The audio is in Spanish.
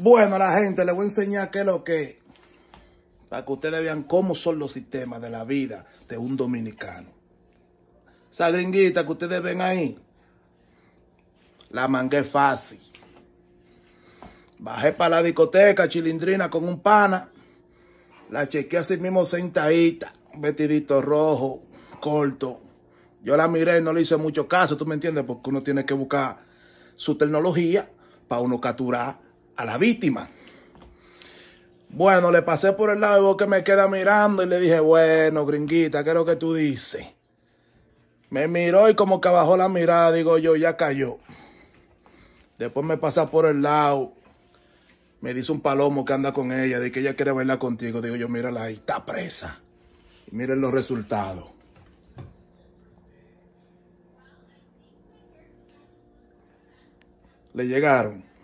Bueno, la gente, les voy a enseñar qué es lo que para que ustedes vean cómo son los sistemas de la vida de un dominicano. Esa gringuita que ustedes ven ahí, la mangué fácil. Bajé para la discoteca chilindrina con un pana. La chequeé así mismo sentadita, vestidito rojo, corto. Yo la miré y no le hice mucho caso, ¿tú me entiendes? Porque uno tiene que buscar su tecnología para uno capturar a la víctima. Bueno, le pasé por el lado y vos que me queda mirando y le dije, bueno, gringuita, ¿qué es lo que tú dices? Me miró y como que bajó la mirada, digo yo, ya cayó. Después me pasa por el lado, me dice un palomo que anda con ella, de que ella quiere bailar contigo. Digo yo, mírala ahí, está presa. Y miren los resultados. Le llegaron.